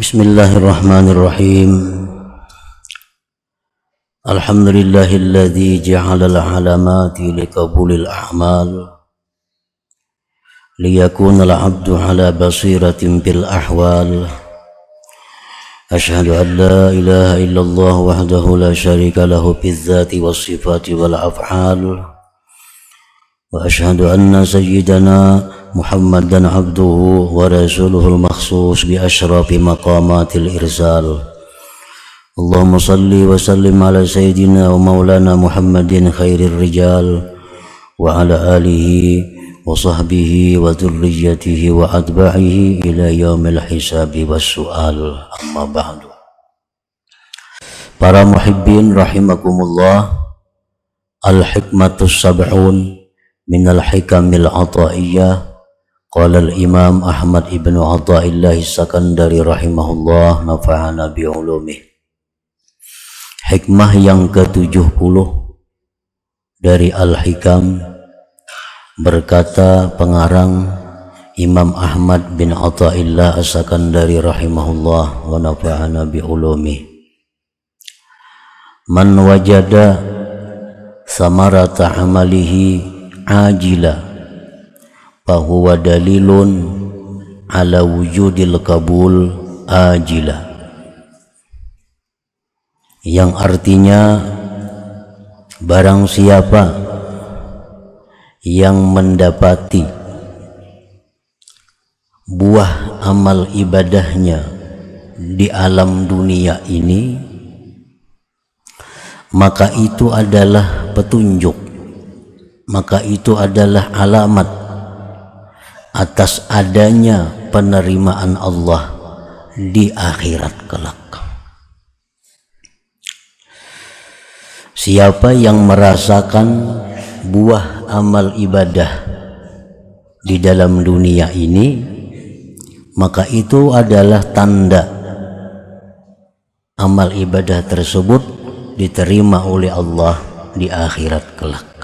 بسم الله الرحمن الرحيم الحمد لله الذي جعل العلامات لقبول الأعمال ليكون العبد على بصيرة بالأحوال أشهد أن لا إله إلا الله وحده لا شريك له بالذات والصفات والأفعال وأشهد أن سيدنا محمدا عبده ورسوله المخصوص بأشرف مقامات الإرسال اللهم صل وسلم على سيدنا ومولانا محمد خير الرجال وعلى آله وصحبه وذريته وأتباعه إلى يوم الحساب والسؤال أما بعد Para muhibbin rahimakumullah Al-hikmatus sab'un minal hikamil ataiyah قال الإمام أحمد بن عطاء الله السكندري رحمه الله نفعنا بعلومه Hikmah yang ke-70 dari Al-Hikam berkata pengarang Imam Ahmad bin Atta'illah as dari rahimahullah wa nafa'ana bi ulumi Man wajada samarata amalihi ajilah fahuwa dalilun ala wujudil kabul ajila yang artinya barang siapa yang mendapati buah amal ibadahnya di alam dunia ini maka itu adalah petunjuk maka itu adalah alamat atas adanya penerimaan Allah di akhirat kelak. Siapa yang merasakan buah amal ibadah di dalam dunia ini, maka itu adalah tanda amal ibadah tersebut diterima oleh Allah di akhirat kelak.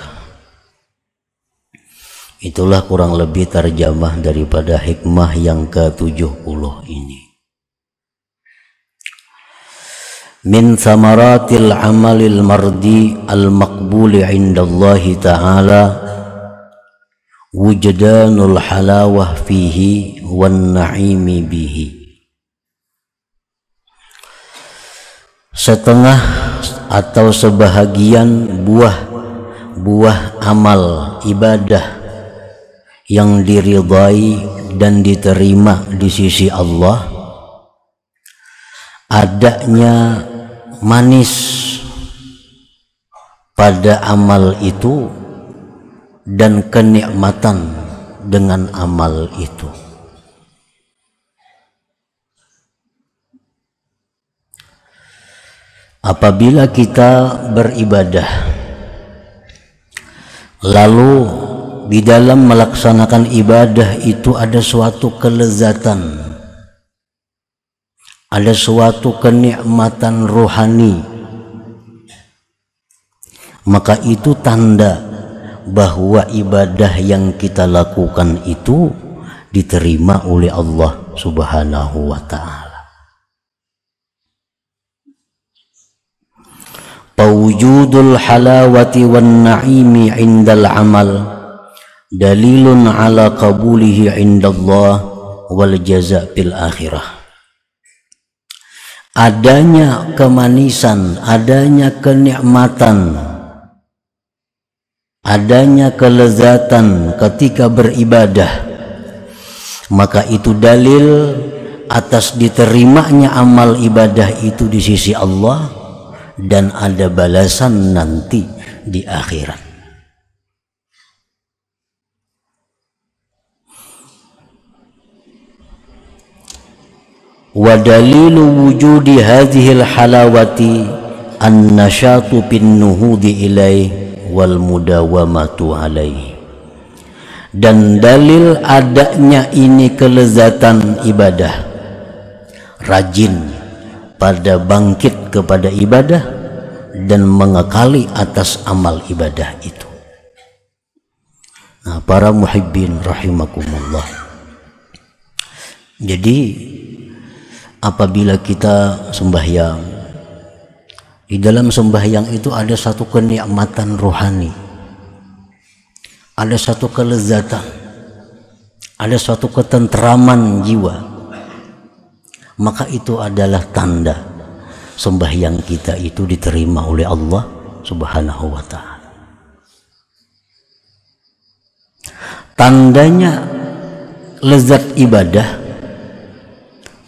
Itulah kurang lebih terjemah daripada hikmah yang ke-70 ini. Min samaratil amalil mardi al-maqbuli indallahi ta'ala wujdanul halawah fihi wan na'imi bihi. Setengah atau sebahagian buah buah amal ibadah yang diridai dan diterima di sisi Allah adanya manis pada amal itu dan kenikmatan dengan amal itu apabila kita beribadah lalu di dalam melaksanakan ibadah itu ada suatu kelezatan ada suatu kenikmatan rohani maka itu tanda bahwa ibadah yang kita lakukan itu diterima oleh Allah Subhanahu wa taala. Pawjudul halawati wan na'imi indal amal dalilun ala qabulihi indallah wal jaza bil akhirah adanya kemanisan adanya kenikmatan adanya kelezatan ketika beribadah maka itu dalil atas diterimanya amal ibadah itu di sisi Allah dan ada balasan nanti di akhirat wa dalilu wujudi hadhil halawati an-nashatu bin nuhudi wal mudawamatu dan dalil adanya ini kelezatan ibadah rajin pada bangkit kepada ibadah dan mengekali atas amal ibadah itu nah para muhibbin rahimakumullah jadi apabila kita sembahyang. Di dalam sembahyang itu ada satu kenikmatan rohani. Ada satu kelezatan. Ada suatu ketentraman jiwa. Maka itu adalah tanda sembahyang kita itu diterima oleh Allah Subhanahu wa taala. Tandanya lezat ibadah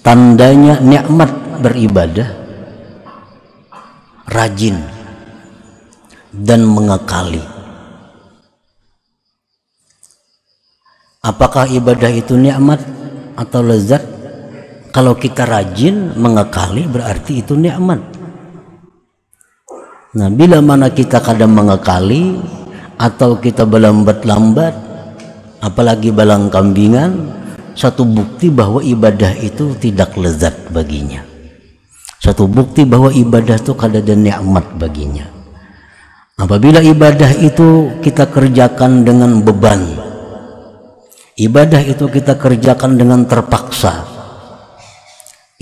tandanya nikmat beribadah rajin dan mengekali apakah ibadah itu nikmat atau lezat kalau kita rajin mengekali berarti itu nikmat nah bila mana kita kadang mengekali atau kita berlambat-lambat apalagi balang kambingan satu bukti bahwa ibadah itu tidak lezat baginya Satu bukti bahwa ibadah itu dan nikmat baginya apabila ibadah itu kita kerjakan dengan beban ibadah itu kita kerjakan dengan terpaksa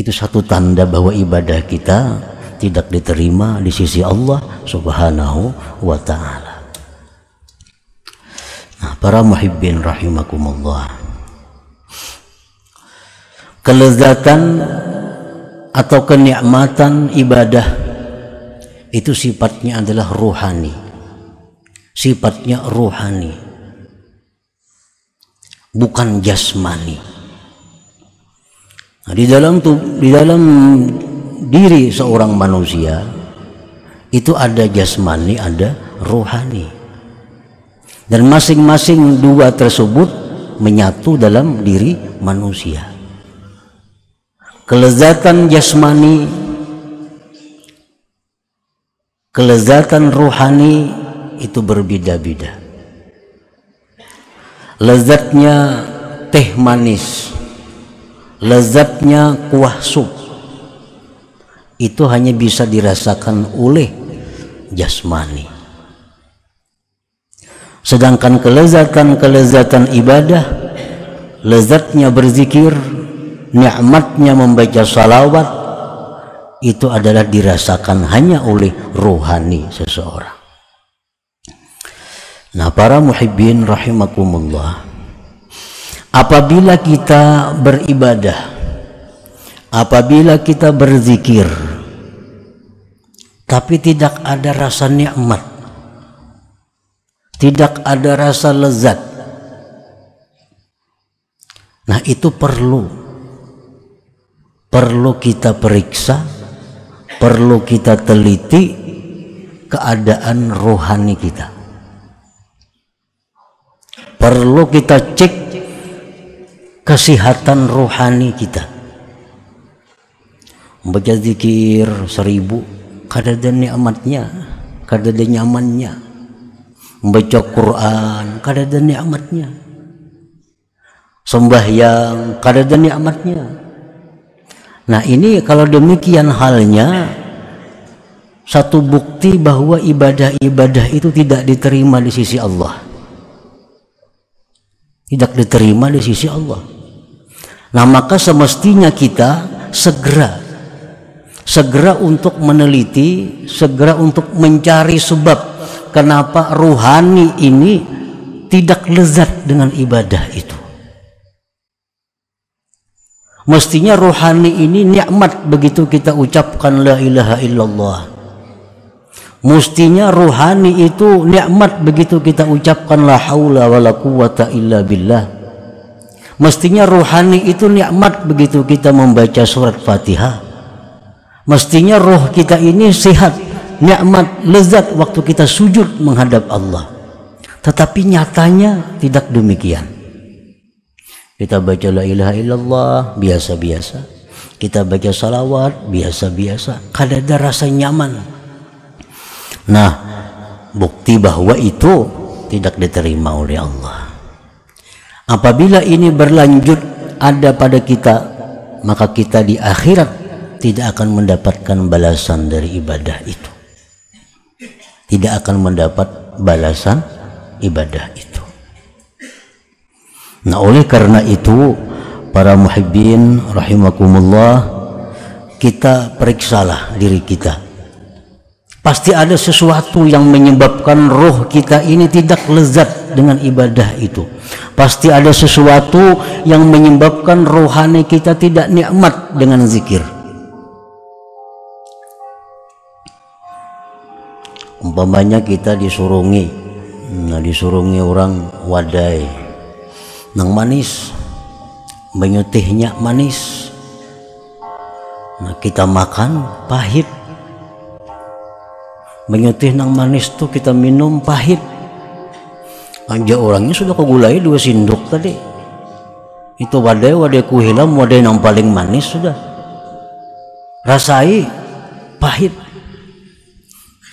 itu satu tanda bahwa ibadah kita tidak diterima di sisi Allah subhanahu wa ta'ala nah, para muhibbin rahimakumullah kelezatan atau kenikmatan ibadah itu sifatnya adalah ruhani sifatnya ruhani bukan jasmani nah, di dalam tuh di dalam diri seorang manusia itu ada jasmani ada ruhani dan masing-masing dua tersebut menyatu dalam diri manusia kelezatan jasmani kelezatan rohani itu berbeda-beda lezatnya teh manis lezatnya kuah sup itu hanya bisa dirasakan oleh jasmani sedangkan kelezatan-kelezatan ibadah lezatnya berzikir nikmatnya membaca salawat itu adalah dirasakan hanya oleh rohani seseorang. Nah, para muhibbin rahimakumullah. Apabila kita beribadah, apabila kita berzikir, tapi tidak ada rasa nikmat, tidak ada rasa lezat. Nah, itu perlu perlu kita periksa, perlu kita teliti keadaan rohani kita. Perlu kita cek kesehatan rohani kita. Membaca zikir seribu, kadada nikmatnya, kadada nyamannya. Membaca Quran, kadada nikmatnya. Sembahyang, kadada nikmatnya Nah ini kalau demikian halnya satu bukti bahwa ibadah-ibadah itu tidak diterima di sisi Allah. Tidak diterima di sisi Allah. Nah maka semestinya kita segera segera untuk meneliti, segera untuk mencari sebab kenapa ruhani ini tidak lezat dengan ibadah itu. Mestinya rohani ini nikmat begitu kita ucapkan la ilaha illallah. Mestinya rohani itu nikmat begitu kita ucapkan la haula wala quwata illa billah. Mestinya rohani itu nikmat begitu kita membaca surat Fatihah. Mestinya roh kita ini sehat, nikmat, lezat waktu kita sujud menghadap Allah. Tetapi nyatanya tidak demikian. Kita baca la ilaha illallah biasa-biasa. Kita baca salawat biasa-biasa. ada rasa nyaman. Nah, bukti bahwa itu tidak diterima oleh Allah. Apabila ini berlanjut ada pada kita, maka kita di akhirat tidak akan mendapatkan balasan dari ibadah itu. Tidak akan mendapat balasan ibadah itu. Nah oleh karena itu para muhibbin rahimakumullah kita periksalah diri kita. Pasti ada sesuatu yang menyebabkan roh kita ini tidak lezat dengan ibadah itu. Pasti ada sesuatu yang menyebabkan rohani kita tidak nikmat dengan zikir. Umpamanya kita disurungi, nah disurungi orang wadai, nang manis menyutihnya manis nah kita makan pahit menyutih nang manis tuh kita minum pahit anja orangnya sudah kegulai dua sinduk tadi itu wadai wadai kuhilam wadai nang paling manis sudah rasai pahit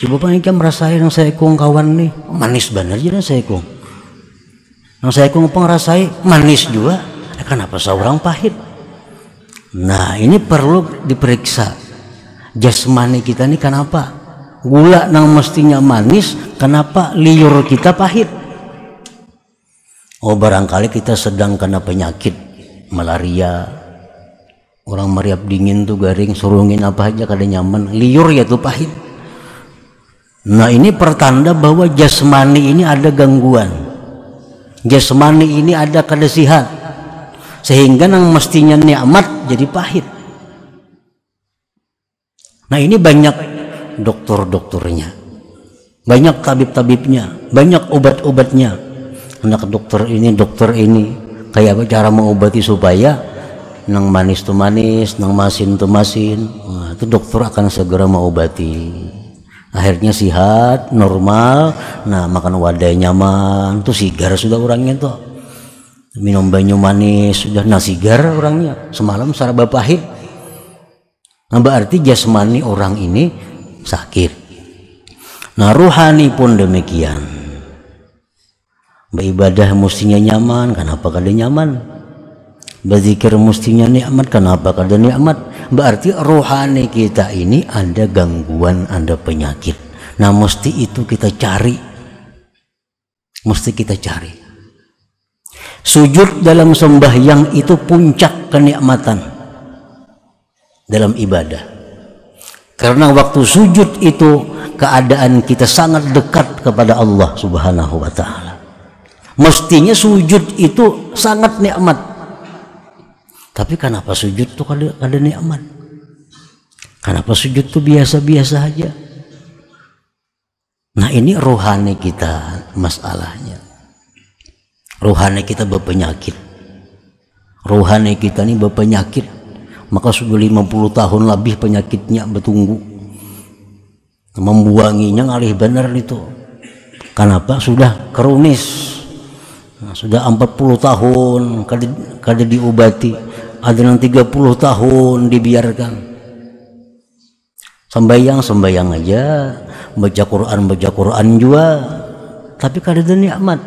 coba pengen merasai nang saya kong kawan nih manis bener jadi saya kong Nang saya kung rasai manis juga. Eh, kenapa seorang pahit? Nah ini perlu diperiksa. Jasmani kita ini kenapa? Gula nang mestinya manis, kenapa liur kita pahit? Oh barangkali kita sedang kena penyakit malaria. Orang meriap dingin tuh garing, surungin apa aja kada nyaman. Liur ya tuh pahit. Nah ini pertanda bahwa jasmani ini ada gangguan jasmani ini ada kedesihan sehingga nang mestinya nikmat jadi pahit nah ini banyak dokter-dokternya banyak tabib-tabibnya banyak obat-obatnya anak dokter ini dokter ini kayak cara mengobati supaya nang manis tu manis nang masin tu masin nah, itu dokter akan segera mengobati akhirnya sihat normal nah makan wadah nyaman tuh sigar sudah orangnya tuh minum banyu manis sudah nah sigar orangnya semalam saraba pahit nah berarti jasmani orang ini sakit nah ruhani pun demikian beribadah mestinya nyaman kenapa kada nyaman berzikir mestinya nikmat kenapa karena nikmat berarti rohani kita ini ada gangguan ada penyakit nah mesti itu kita cari mesti kita cari sujud dalam sembahyang itu puncak kenikmatan dalam ibadah karena waktu sujud itu keadaan kita sangat dekat kepada Allah subhanahu wa ta'ala mestinya sujud itu sangat nikmat tapi kenapa sujud tuh kada kada nikmat kenapa sujud tuh biasa-biasa aja nah ini rohani kita masalahnya rohani kita berpenyakit rohani kita ini berpenyakit maka sudah 50 tahun lebih penyakitnya bertunggu membuanginya ngalih benar itu kenapa sudah kronis. nah, sudah 40 tahun kada kada diobati ada yang 30 tahun dibiarkan sembayang sembayang aja baca Quran baca Quran juga tapi kada nikmat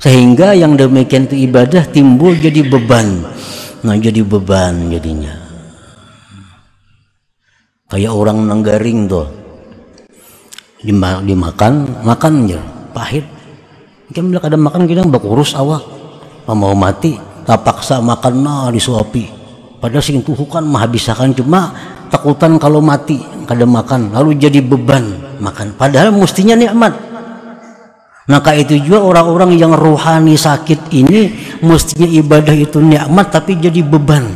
sehingga yang demikian itu ibadah timbul jadi beban nah jadi beban jadinya kayak orang nanggaring tuh dimakan makan aja pahit mungkin bila kada makan kita bakurus awak mau mati paksa makan nah disuapi padahal sing tuhu kan menghabisakan cuma takutan kalau mati kada makan lalu jadi beban makan padahal mestinya nikmat maka itu juga orang-orang yang rohani sakit ini mestinya ibadah itu nikmat tapi jadi beban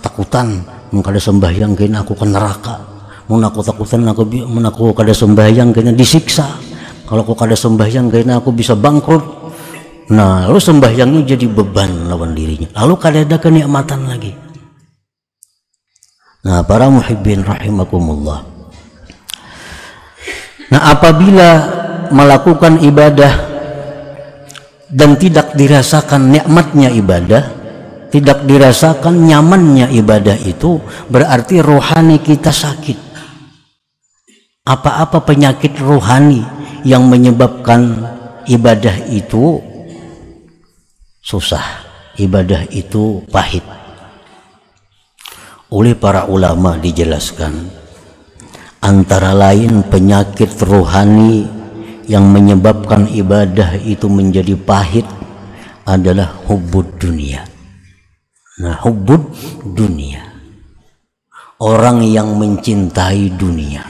takutan kada sembahyang kena aku ke neraka Mau aku takutan aku mun kada sembahyang kena disiksa kalau aku kada sembahyang kena aku bisa bangkrut Nah, lalu sembahyangnya jadi beban lawan dirinya. Lalu kadada kenikmatan lagi. Nah, para muhibbin rahimakumullah. Nah, apabila melakukan ibadah dan tidak dirasakan nikmatnya ibadah, tidak dirasakan nyamannya ibadah itu, berarti rohani kita sakit. Apa-apa penyakit rohani yang menyebabkan ibadah itu susah, ibadah itu pahit. Oleh para ulama dijelaskan antara lain penyakit rohani yang menyebabkan ibadah itu menjadi pahit adalah hubud dunia. Nah, hubud dunia. Orang yang mencintai dunia.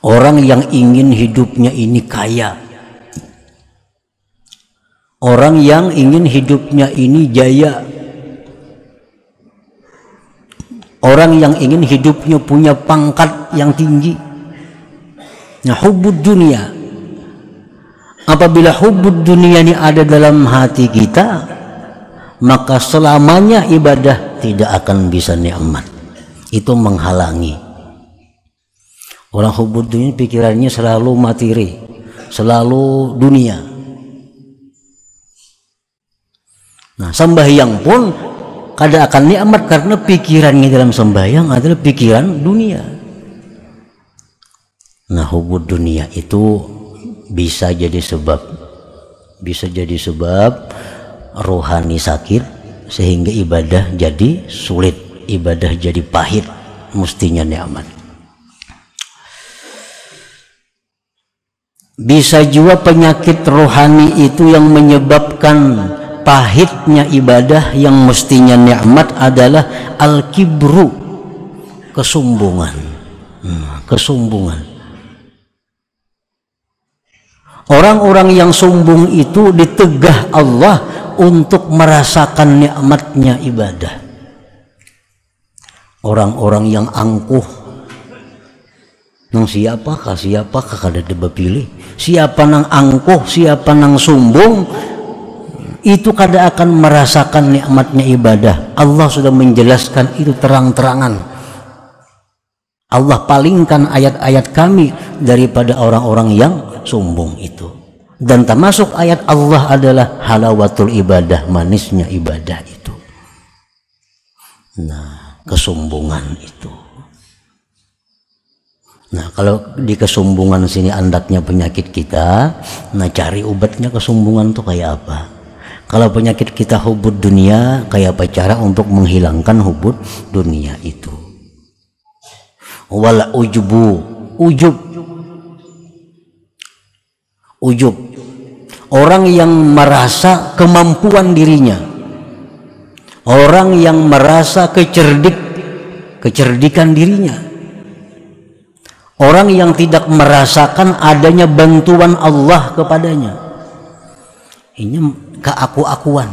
Orang yang ingin hidupnya ini kaya, Orang yang ingin hidupnya ini jaya. Orang yang ingin hidupnya punya pangkat yang tinggi. Nah, hubud dunia. Apabila hubud dunia ini ada dalam hati kita, maka selamanya ibadah tidak akan bisa nikmat. Itu menghalangi. Orang hubud dunia pikirannya selalu materi, selalu dunia. Nah, sembahyang pun kada akan nikmat karena pikirannya dalam sembahyang adalah pikiran dunia. Nah, hubud dunia itu bisa jadi sebab bisa jadi sebab rohani sakit sehingga ibadah jadi sulit, ibadah jadi pahit, mestinya nikmat. Bisa juga penyakit rohani itu yang menyebabkan pahitnya ibadah yang mestinya nikmat adalah al-kibru kesombongan hmm, kesombongan orang-orang yang sombong itu ditegah Allah untuk merasakan nikmatnya ibadah orang-orang yang angkuh nang siapa kah siapa kah kada pilih siapa nang angkuh siapa nang sombong itu kada akan merasakan nikmatnya ibadah. Allah sudah menjelaskan itu terang-terangan. Allah palingkan ayat-ayat kami daripada orang-orang yang sombong itu. Dan termasuk ayat Allah adalah halawatul ibadah, manisnya ibadah itu. Nah, kesombongan itu. Nah, kalau di kesombongan sini andaknya penyakit kita, nah cari obatnya kesombongan itu kayak apa? Kalau penyakit kita hubud dunia, kayak apa cara untuk menghilangkan hubud dunia itu? Wala ujubu, ujub. Ujub. Orang yang merasa kemampuan dirinya. Orang yang merasa kecerdik, kecerdikan dirinya. Orang yang tidak merasakan adanya bantuan Allah kepadanya. Ini keaku-akuan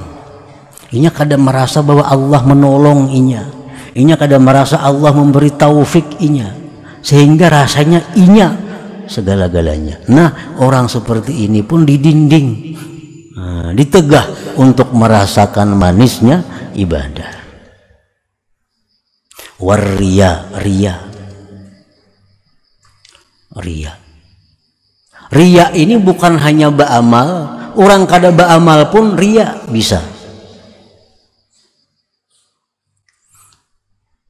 inya kada merasa bahwa Allah menolong inya inya kada merasa Allah memberi taufik inya sehingga rasanya inya segala-galanya nah orang seperti ini pun didinding nah, ditegah untuk merasakan manisnya ibadah waria ria ria Ria ini bukan hanya ba'amal, orang kada ba'amal pun ria bisa.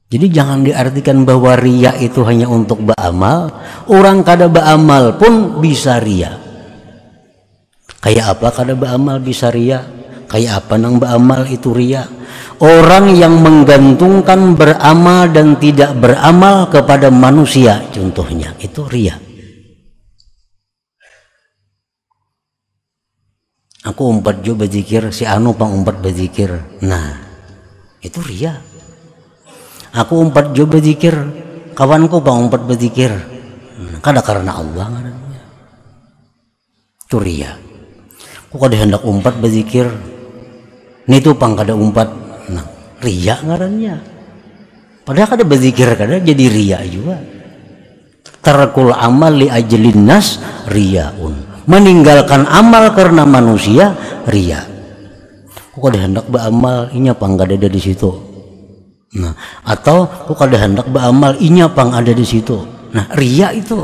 Jadi jangan diartikan bahwa ria itu hanya untuk ba'amal, orang kada ba'amal pun bisa ria. Kayak apa kada ba'amal bisa ria? Kayak apa nang ba'amal itu ria? Orang yang menggantungkan beramal dan tidak beramal kepada manusia contohnya itu ria. aku umpat jo berzikir si anu pang umpat berzikir nah itu ria aku umpat jo berzikir kawanku pang umpat berzikir nah, kada karena Allah ngarannya itu ria aku kada hendak umpat berzikir tuh pang kada umpat nah ria ngarannya padahal kada berzikir kada jadi ria juga tarkul amal li ajlin nas riyaun meninggalkan amal karena manusia ria kok ada hendak beramal inya apa enggak ada di situ nah atau kok ada hendak beramal inya apa ada di situ nah ria itu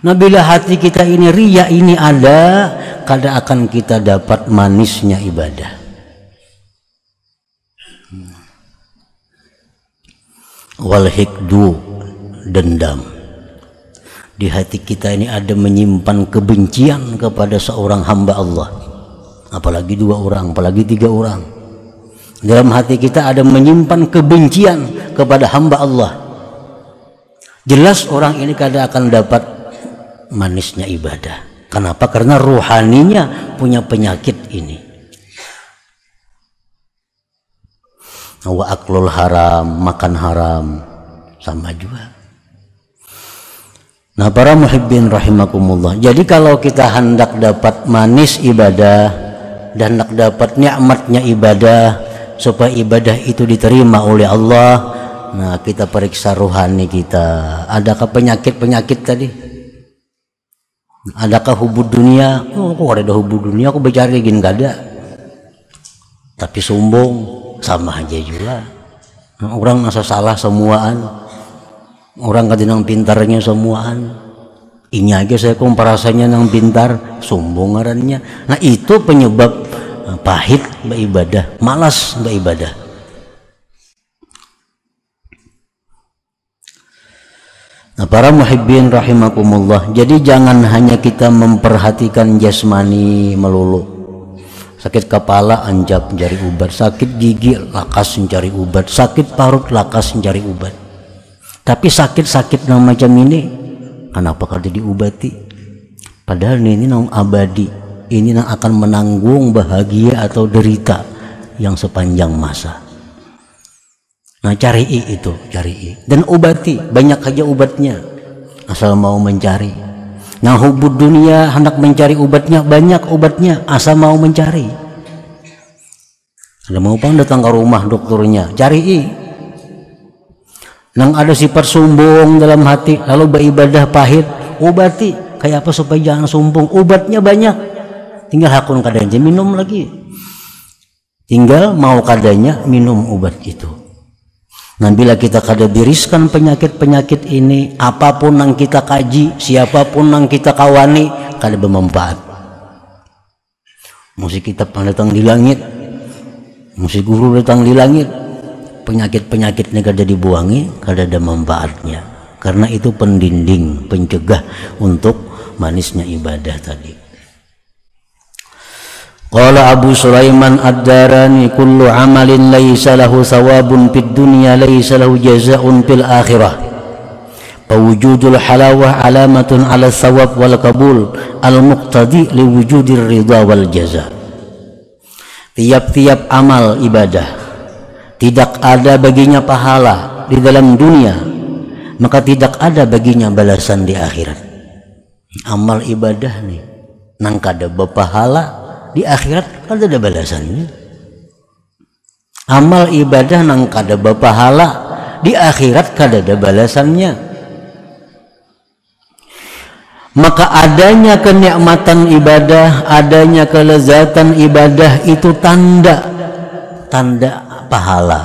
nah bila hati kita ini ria ini ada kada akan kita dapat manisnya ibadah wal hikdu dendam di hati kita ini ada menyimpan kebencian kepada seorang hamba Allah apalagi dua orang apalagi tiga orang dalam hati kita ada menyimpan kebencian kepada hamba Allah jelas orang ini kada akan dapat manisnya ibadah kenapa karena ruhaninya punya penyakit ini wa aklul haram makan haram sama juga Nah para muhibbin rahimakumullah Jadi kalau kita hendak dapat manis ibadah Dan hendak dapat nikmatnya ibadah Supaya ibadah itu diterima oleh Allah Nah kita periksa rohani kita Adakah penyakit-penyakit tadi? Adakah hubud dunia? Oh, kok ada hubud dunia? Aku bicara gini gak ada Tapi sombong sama aja juga Orang masa salah semuaan orang kata kadang pintarnya semuaan ini aja saya perasaannya nang pintar sombong arannya nah itu penyebab eh, pahit beribadah malas beribadah Nah, para muhibbin rahimakumullah. Jadi jangan hanya kita memperhatikan jasmani melulu. Sakit kepala anjap mencari ubat, sakit gigi lakas mencari ubat, sakit parut lakas mencari ubat tapi sakit-sakit macam ini kenapa kalau diobati padahal ini nang abadi ini akan menanggung bahagia atau derita yang sepanjang masa nah cari i itu cari i. dan obati banyak aja obatnya asal mau mencari nah hubud dunia hendak mencari obatnya banyak obatnya asal mau mencari ada mau pang datang ke rumah dokternya cari i nang ada sifat sombong dalam hati lalu beribadah pahit obati kayak apa supaya jangan sombong obatnya banyak tinggal hakun kadanya minum lagi tinggal mau kadanya minum obat itu nah bila kita kada diriskan penyakit-penyakit ini apapun yang kita kaji siapapun yang kita kawani kada bermanfaat musik kita datang di langit musik guru datang di langit penyakit-penyakit ini kada dibuangi kada ada manfaatnya karena itu pendinding pencegah untuk manisnya ibadah tadi Qala Abu Sulaiman Ad-Darani kullu amalin laisa lahu thawabun fid dunya laisa lahu jazaa'un fil akhirah Wujudul halawah alamatun ala thawab wal kabul al muqtadi li wujudir ridha wal jaza tiap-tiap amal ibadah tidak ada baginya pahala di dalam dunia maka tidak ada baginya balasan di akhirat amal ibadah nih nang kada berpahala di akhirat kada ada balasannya amal ibadah nang kada berpahala di akhirat kada ada balasannya maka adanya kenikmatan ibadah adanya kelezatan ibadah itu tanda tanda pahala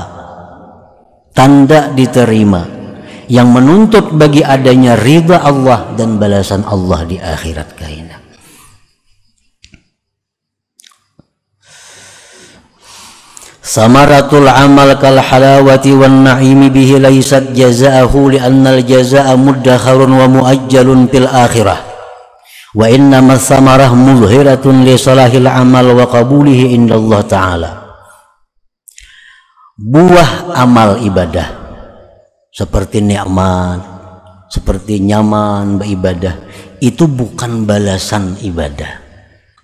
tanda diterima yang menuntut bagi adanya ridha Allah dan balasan Allah di akhirat kainah Samaratul amal kal halawati wan na'imi bihi laysat jazaahu li jazaa muddakharun wa muajjalun fil akhirah wa innama samarah muzhiratun li salahil amal wa qabulihi indallah ta'ala buah amal ibadah seperti nikmat, seperti nyaman beribadah itu bukan balasan ibadah.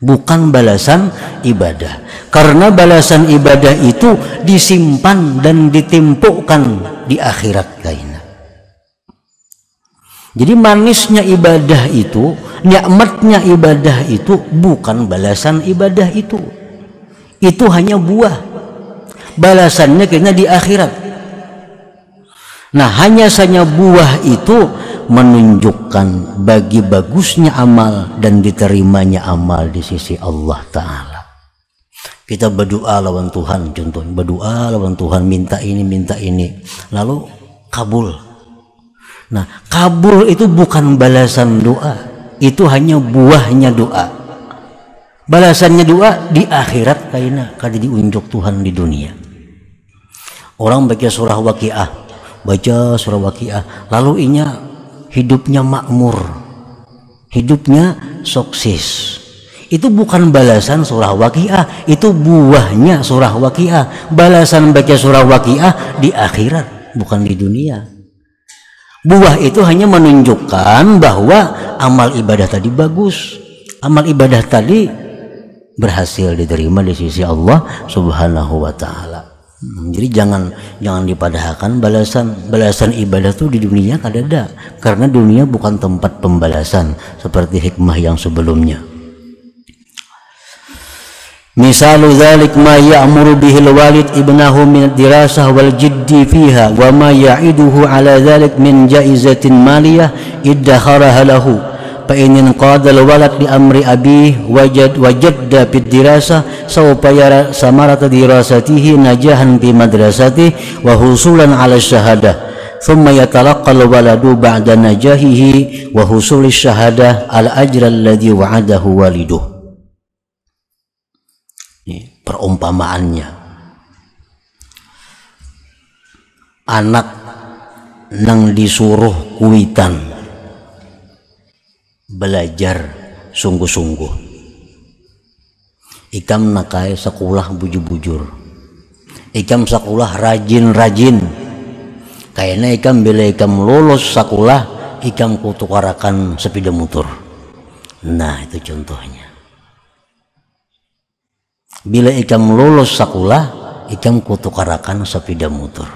Bukan balasan ibadah. Karena balasan ibadah itu disimpan dan ditimpukan di akhirat lainnya. Jadi manisnya ibadah itu, nikmatnya ibadah itu bukan balasan ibadah itu. Itu hanya buah balasannya karena di akhirat nah hanya saja buah itu menunjukkan bagi bagusnya amal dan diterimanya amal di sisi Allah Ta'ala kita berdoa lawan Tuhan contohnya berdoa lawan Tuhan minta ini minta ini lalu kabul nah kabul itu bukan balasan doa itu hanya buahnya doa balasannya doa di akhirat kaina kada diunjuk Tuhan di dunia orang baca surah waqiah baca surah waqiah lalu inya hidupnya makmur hidupnya sukses itu bukan balasan surah waqiah itu buahnya surah waqiah balasan baca surah waqiah di akhirat bukan di dunia buah itu hanya menunjukkan bahwa amal ibadah tadi bagus amal ibadah tadi berhasil diterima di sisi Allah subhanahu wa ta'ala jadi jangan jangan dipadahkan balasan balasan ibadah itu di dunia kada ada karena dunia bukan tempat pembalasan seperti hikmah yang sebelumnya. Misalu dzalik ma ya'muru bihil walid ibnahu min dirasah wal jiddi fiha wa ma ya'iduhu ala dzalik min jaizatin maliyah iddakharaha lahu Painin inin qadal walad bi amri abi wajad wajadda bid dirasa saupaya yara samarata dirasatihi najahan bi madrasati wa husulan ala syahadah ثم يتلقى الولد بعد نجاهه وحصول الشهادة الأجر الذي وعده والده perumpamaannya anak nang disuruh kuitan belajar sungguh-sungguh ikam nakai sekolah bujur-bujur ikam sekolah rajin-rajin kayaknya ikam bila ikam lulus sekolah ikam kutukarakan sepeda motor nah itu contohnya bila ikam lulus sekolah ikam kutukarakan sepeda motor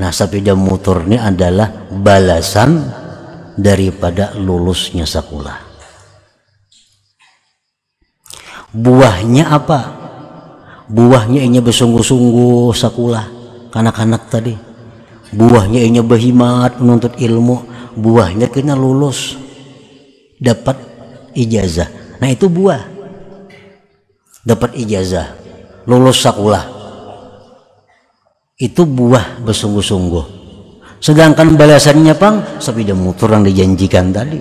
nah sepeda motor ini adalah balasan daripada lulusnya sekolah. Buahnya apa? Buahnya ini bersungguh-sungguh sekolah kanak-kanak tadi. Buahnya ini berhimat menuntut ilmu. Buahnya kena lulus dapat ijazah. Nah itu buah. Dapat ijazah, lulus sekolah. Itu buah bersungguh-sungguh Sedangkan balasannya pang sepeda motor yang dijanjikan tadi.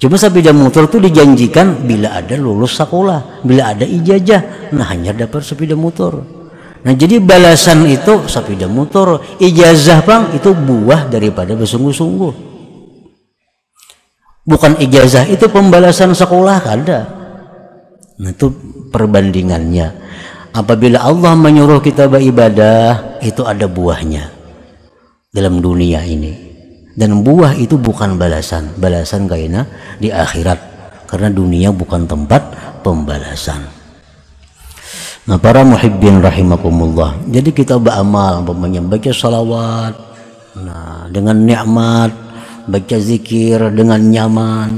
Cuma sepeda motor itu dijanjikan bila ada lulus sekolah, bila ada ijazah. Nah hanya dapat sepeda motor. Nah jadi balasan itu sepeda motor, ijazah pang itu buah daripada bersungguh-sungguh. Bukan ijazah itu pembalasan sekolah kan? ada Nah itu perbandingannya. Apabila Allah menyuruh kita beribadah, itu ada buahnya dalam dunia ini dan buah itu bukan balasan balasan kainah di akhirat karena dunia bukan tempat pembalasan nah para muhibbin rahimakumullah jadi kita beramal menyembahnya baca salawat nah dengan nikmat baca zikir dengan nyaman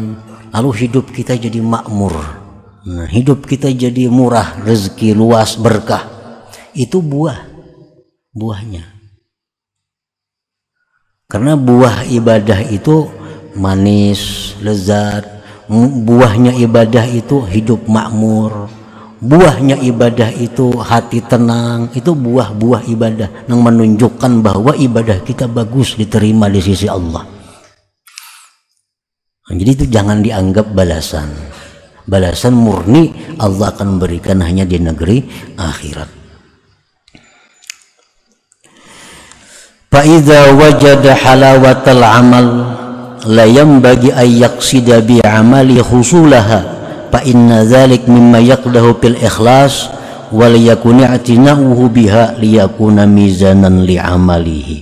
lalu hidup kita jadi makmur nah, hidup kita jadi murah rezeki luas berkah itu buah buahnya karena buah ibadah itu manis, lezat. Buahnya ibadah itu hidup makmur. Buahnya ibadah itu hati tenang. Itu buah-buah ibadah yang menunjukkan bahwa ibadah kita bagus diterima di sisi Allah. Jadi itu jangan dianggap balasan. Balasan murni Allah akan berikan hanya di negeri akhirat. Fa'idha wajada halawatal amal la bagi ayak yaqsida amali husulaha fa inna dzalik mimma yaqdahu bil ikhlas wal yakuni atina'uhu biha liyakuna mizanan li amalihi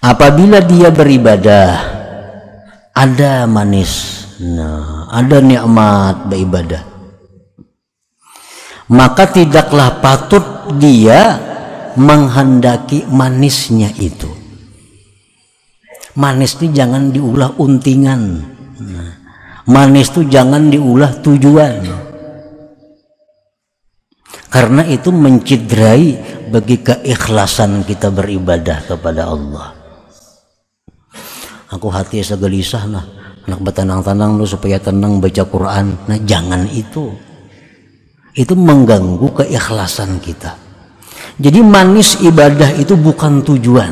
apabila dia beribadah ada manis nah ada nikmat beribadah maka tidaklah patut dia menghendaki manisnya itu manis itu jangan diulah untingan nah, manis itu jangan diulah tujuan karena itu mencidrai bagi keikhlasan kita beribadah kepada Allah aku hati segelisah lah anak bertenang-tenang lu supaya tenang baca Quran nah jangan itu itu mengganggu keikhlasan kita jadi manis ibadah itu bukan tujuan.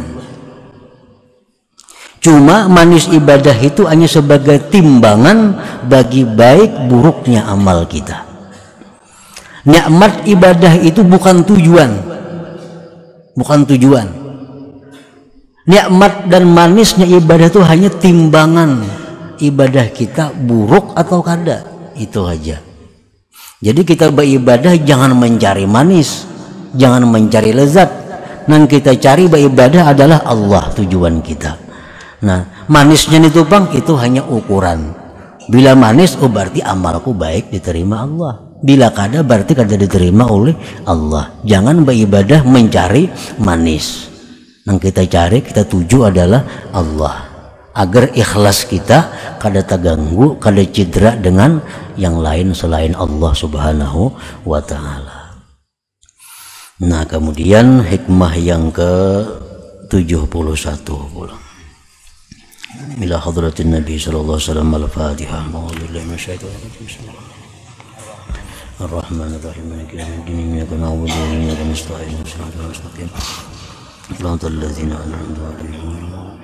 Cuma manis ibadah itu hanya sebagai timbangan bagi baik buruknya amal kita. Nikmat ibadah itu bukan tujuan. Bukan tujuan. Nikmat dan manisnya ibadah itu hanya timbangan ibadah kita buruk atau kada. Itu aja. Jadi kita beribadah jangan mencari manis, jangan mencari lezat yang kita cari beribadah adalah Allah tujuan kita nah manisnya itu bang, itu hanya ukuran bila manis oh berarti amalku baik diterima Allah bila kada berarti kada diterima oleh Allah jangan beribadah mencari manis yang kita cari kita tuju adalah Allah agar ikhlas kita kada terganggu kada cedera dengan yang lain selain Allah subhanahu wa ta'ala Nah kemudian hikmah yang ke 71 pula. Ila hadratin Nabi sallallahu alaihi wasallam al-Fatihah. A'udzu billahi Ar-Rahman Ar-Rahim. الرحيم مالك يوم الدين إياك نعبد وإياك نستعين صراط المستقيم صراط الذين أنعمت عليهم